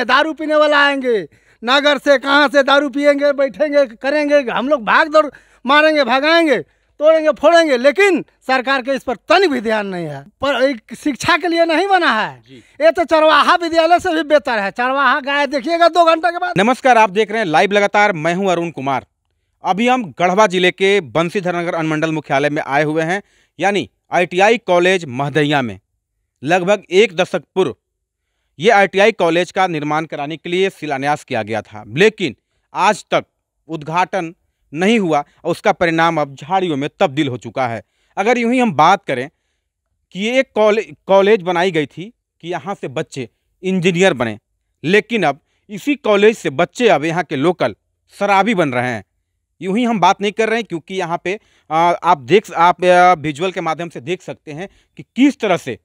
हैं दारू पीने वाला आएंगे नगर से कहाँ से दारू पियेंगे बैठेंगे करेंगे हम लोग भाग दौड़ मारेंगे भगाएंगे तोड़ेंगे फोड़ेंगे लेकिन सरकार के इस पर तन भी ध्यान नहीं है पर एक शिक्षा के लिए नहीं बना है ये तो चरवाहा विद्यालय से भी बेहतर है चरवाहा गाय देखिएगा दो घंटे के बाद नमस्कार आप देख रहे हैं लाइव लगातार मैं हूं अरुण कुमार अभी हम गढ़वा जिले के बंसीधर नगर अनुमंडल मुख्यालय में आए हुए हैं यानी आई कॉलेज महदैया में लगभग एक दशक पूर्व ये आईटीआई कॉलेज का निर्माण कराने के लिए शिलान्यास किया गया था लेकिन आज तक उद्घाटन नहीं हुआ और उसका परिणाम अब झाड़ियों में तब्दील हो चुका है अगर यूँ ही हम बात करें कि ये एक कॉलेज कॉलेज बनाई गई थी कि यहाँ से बच्चे इंजीनियर बने लेकिन अब इसी कॉलेज से बच्चे अब यहाँ के लोकल शराबी बन रहे हैं यूँ ही हम बात नहीं कर रहे हैं क्योंकि यहाँ पे आप देख आप विजुअल के माध्यम से देख सकते हैं कि किस तरह से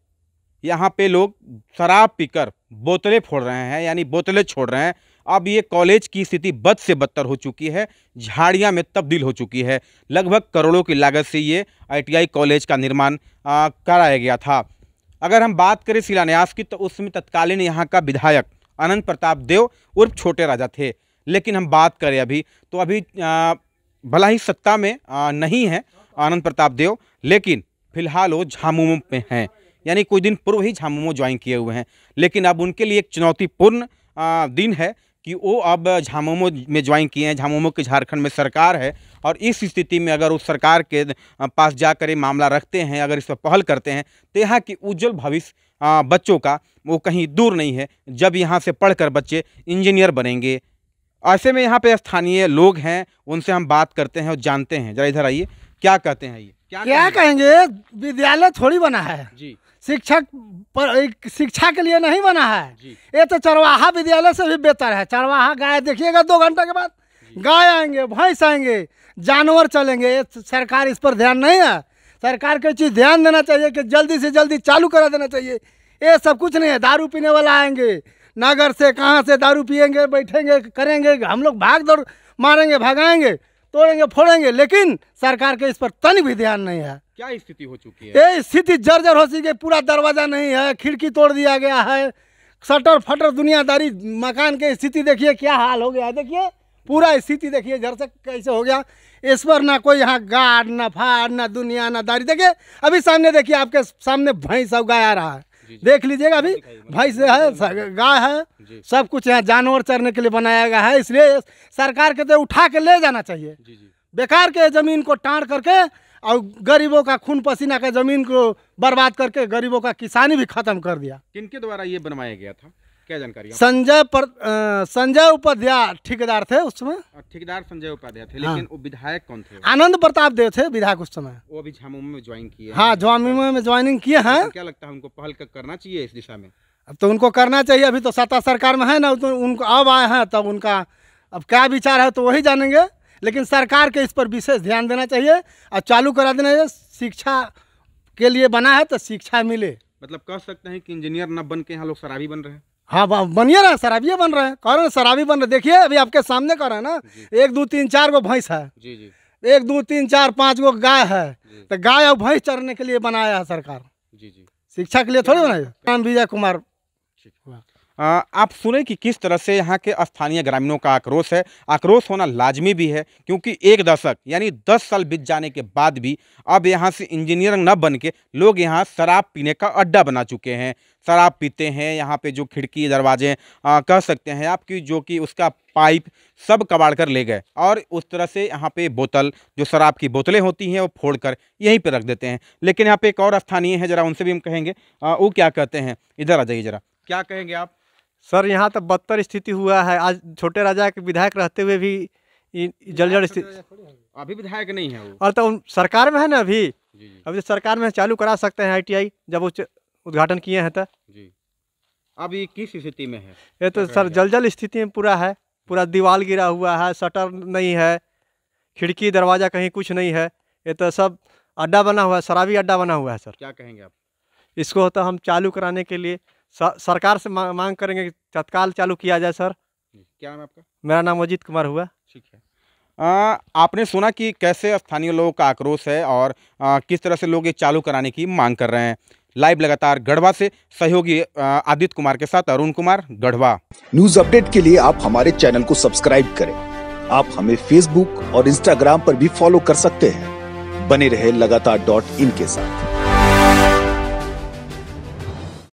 यहाँ पे लोग शराब पीकर बोतलें फोड़ रहे हैं यानी बोतलें छोड़ रहे हैं अब ये कॉलेज की स्थिति बद से बदतर हो चुकी है झाड़ियाँ में तब्दील हो चुकी है लगभग करोड़ों की लागत से ये आईटीआई कॉलेज का निर्माण कराया गया था अगर हम बात करें शिलान्यास की तो उसमें तत्कालीन यहाँ का विधायक अनंत प्रताप देव उर्फ छोटे राजा थे लेकिन हम बात करें अभी तो अभी आ, भला ही सत्ता में आ, नहीं है आनंद प्रताप देव लेकिन फिलहाल वो झामुमो में हैं यानी कुछ दिन पूर्व ही झामुमो ज्वाइन किए हुए हैं लेकिन अब उनके लिए एक चुनौतीपूर्ण दिन है कि वो अब झामुमो में ज्वाइन किए हैं झामुमो के झारखंड में सरकार है और इस स्थिति में अगर उस सरकार के पास जाकर ये मामला रखते हैं अगर इस पर पहल करते हैं तो यहाँ की उज्ज्वल भविष्य बच्चों का वो कहीं दूर नहीं है जब यहाँ से पढ़कर बच्चे इंजीनियर बनेंगे ऐसे में यहाँ पे स्थानीय लोग हैं उनसे हम बात करते हैं और जानते हैं जरा इधर आइए क्या कहते हैं ये क्या, क्या कहेंगे विद्यालय थोड़ी बना है जी शिक्षक पर शिक्षा के लिए नहीं बना है ये तो चरवाहा विद्यालय से भी बेहतर है चरवाहा गाय देखिएगा दो घंटे के बाद गाय आएंगे भैंस आएंगे जानवर चलेंगे तो सरकार इस पर ध्यान नहीं है सरकार को चीज़ ध्यान देना चाहिए कि जल्दी से जल्दी चालू करा देना चाहिए ये सब कुछ नहीं है दारू पीने वाला आएंगे नगर से कहाँ से दारू पियेंगे बैठेंगे करेंगे हम लोग भाग दौड़ मारेंगे भगाएंगे तोड़ेंगे फोड़ेंगे लेकिन सरकार के इस पर तनिक भी ध्यान नहीं है क्या स्थिति हो चुकी है ये स्थिति जर्जर हो चुकी है पूरा दरवाजा नहीं है खिड़की तोड़ दिया गया है सटर फटर दुनियादारी मकान की स्थिति देखिए क्या हाल हो गया है देखिए पूरा स्थिति देखिए जर से कैसे हो गया इस पर ना कोई यहाँ गाड़ ना फाड़ ना दुनिया ना दारी देखिए अभी सामने देखिए आपके सामने भैंस गाय आ रहा है देख लीजिएगा अभी भैंस है गाय है सब कुछ यहाँ जानवर चरने के लिए बनाया गया है इसलिए सरकार के तो उठा के ले जाना चाहिए बेकार के ज़मीन को टाँड करके और गरीबों का खून पसीना का ज़मीन को बर्बाद करके गरीबों का किसानी भी ख़त्म कर दिया किनके द्वारा ये बनवाया गया था क्या जानकारी संजय पर संजय उपाध्याय ठेकेदार थे उस समय ठेकेदार संजय उपाध्याय थे लेकिन हाँ। वो विधायक कौन थे आनंद प्रताप देव थे विधायक उस समय वो अभी झामुमो में ज्वाइन किए हाँ झामुमो में ज्वाइनिंग किए हैं क्या लगता है उनको पहल करना चाहिए इस दिशा में अब तो उनको करना चाहिए अभी तो सत्ता सरकार में है ना तो उनको अब आए हैं तब उनका अब क्या विचार है तो वही जानेंगे लेकिन सरकार के इस पर विशेष ध्यान देना चाहिए और चालू करा देना चाहिए शिक्षा के लिए बना है तो शिक्षा मिले मतलब कह सकते हैं कि इंजीनियर न बन के यहाँ लोग शराबी बन रहे हैं हाँ बनिए रहे शराबी बन रहे हैं कह रहे शराबी बन रहे देखिए अभी आपके सामने कह रहे हैं ना एक दो तीन चार गो भैंस है जी जी एक दो तीन चार पाँच गो गाय है तो गाय और भैंस चरने के लिए बनाया है सरकार जी जी शिक्षा के लिए थोड़ी बनाया नाम विजय कुमार ठीक आप सुने कि किस तरह से यहाँ के स्थानीय ग्रामीणों का आक्रोश है आक्रोश होना लाजमी भी है क्योंकि एक दशक यानी दस साल बीत जाने के बाद भी अब यहाँ से इंजीनियर न बन के लोग यहाँ शराब पीने का अड्डा बना चुके हैं शराब पीते हैं यहाँ पे जो खिड़की दरवाजे कह सकते हैं आपकी जो कि उसका पाइप सब कबाड़ कर ले गए और उस तरह से यहाँ पे बोतल जो शराब की बोतलें होती हैं वो फोड़ कर यहीं पर रख देते हैं लेकिन यहाँ पे एक और स्थानीय है ज़रा उनसे भी हम कहेंगे आ, वो क्या कहते हैं इधर आ जाइए ज़रा क्या कहेंगे आप सर यहाँ तो बदतर स्थिति हुआ है आज छोटे राजा के विधायक रहते हुए भी जल स्थिति अभी विधायक नहीं है वो और तो सरकार में है ना अभी अभी तो सरकार में चालू करा सकते हैं आईटीआई जब वो उद्घाटन किए हैं तो अभी किस स्थिति में है ये तो सर जलजल स्थिति में पूरा है पूरा दीवार गिरा हुआ है शटर नहीं है खिड़की दरवाज़ा कहीं कुछ नहीं है ये तो सब अड्डा बना हुआ है शराबी अड्डा बना हुआ है सर क्या कहेंगे आप इसको तो हम चालू कराने के लिए सरकार से मांग करेंगे कि तत्काल चालू किया जाए सर क्या नाम आपका मेरा नाम अजीत कुमार हुआ ठीक है आ, आपने सुना कि कैसे स्थानीय लोगों का आक्रोश है और आ, किस तरह से लोग ये चालू कराने की मांग कर रहे हैं लाइव लगातार गढ़वा से सहयोगी आदित्य कुमार के साथ अरुण कुमार गढ़वा न्यूज अपडेट के लिए आप हमारे चैनल को सब्सक्राइब करें आप हमें फेसबुक और इंस्टाग्राम पर भी फॉलो कर सकते हैं बने रहे लगातार डॉट इन के साथ